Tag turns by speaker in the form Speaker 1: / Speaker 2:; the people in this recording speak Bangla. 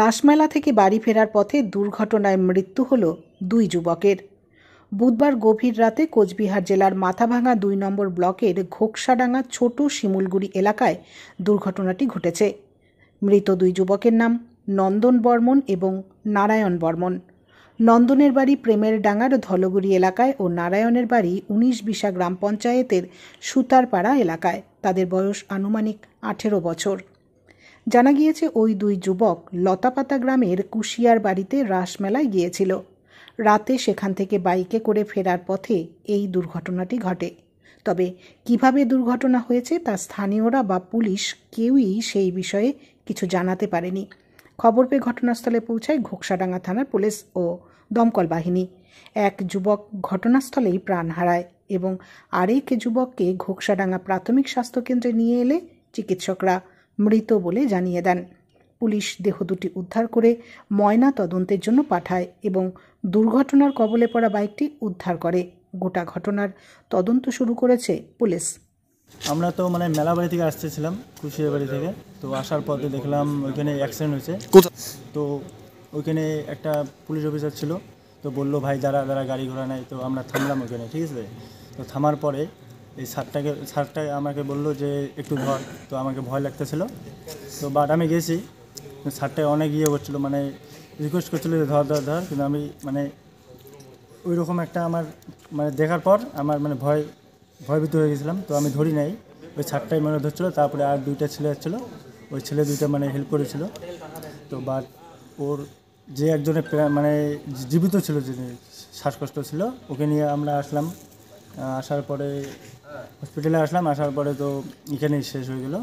Speaker 1: রাসমেলা থেকে বাড়ি ফেরার পথে দুর্ঘটনায় মৃত্যু হল দুই যুবকের বুধবার গভীর রাতে কোচবিহার জেলার মাথাভাঙা দুই নম্বর ব্লকের ঘোকসাডাঙ্গা ছোট শিমুলগুড়ি এলাকায় দুর্ঘটনাটি ঘটেছে মৃত দুই যুবকের নাম নন্দন বর্মন এবং নারায়ণ বর্মন নন্দনের বাড়ি প্রেমের ডাঙার ধলগুড়ি এলাকায় ও নারায়ণের বাড়ি উনিশ বিশা গ্রাম পঞ্চায়েতের সুতারপাড়া এলাকায় তাদের বয়স আনুমানিক আঠেরো বছর জানা গিয়েছে ওই দুই যুবক লতাপাতা গ্রামের কুশিয়ার বাড়িতে রাসমেলায় গিয়েছিল রাতে সেখান থেকে বাইকে করে ফেরার পথে এই দুর্ঘটনাটি ঘটে তবে কিভাবে দুর্ঘটনা হয়েছে তা স্থানীয়রা বা পুলিশ কেউই সেই বিষয়ে কিছু জানাতে পারেনি খবর পেয়ে ঘটনাস্থলে পৌঁছায় ঘোকসাডাঙ্গা থানার পুলিশ ও দমকল বাহিনী এক যুবক ঘটনাস্থলেই প্রাণ হারায় এবং আরেক যুবককে ঘোকসাডাঙ্গা প্রাথমিক স্বাস্থ্যকেন্দ্রে নিয়ে এলে চিকিৎসকরা মৃত বলে জানিয়ে দেন পুলিশ দেহ দুটি উদ্ধার করে ময়না তদন্তের জন্য পাঠায় এবং দুর্ঘটনার কবলে পড়া বাইকটি উদ্ধার করে গোটা ঘটনার তদন্ত শুরু করেছে পুলিশ
Speaker 2: আমরা তো মানে মেলা বাড়ি থেকে আসতেছিলাম কুশিয়া বাড়ি থেকে তো আসার পথে দেখলাম ওইখানে অ্যাক্সিডেন্ট হয়েছে তো ওইখানে একটা পুলিশ অফিসার ছিল তো বললো ভাই দাঁড়া দাঁড়া গাড়ি ঘোড়া নাই তো আমরা থামলাম ওইখানে ঠিক আছে তো থামার পরে এই সারটাকে স্যারটা আমাকে বললো যে একটু ধর তো আমাকে ভয় লাগতেছিল তো বাট আমি গেছি স্যারটা অনেক ইয়ে করছিলো মানে রিকোয়েস্ট করছিলো যে ধর ধর ধর কিন্তু আমি মানে ওই রকম একটা আমার মানে দেখার পর আমার মানে ভয় ভয়ভীত হয়ে গেছিলাম তো আমি ধরি নাই ওই সারটাই মানে ধরছিলো তারপরে আর দুইটা ছেলে আসছিলো ওই ছেলে দুইটা মানে হেল্প করেছিল তো বাট ওর যে একজনের মানে জীবিত ছিল যিনি শ্বাসকষ্ট ছিল ওকে নিয়ে আমরা আসলাম আসার পরে হসপিটালে আসলাম আসার পরে তো এখানেই শেষ হয়ে গেল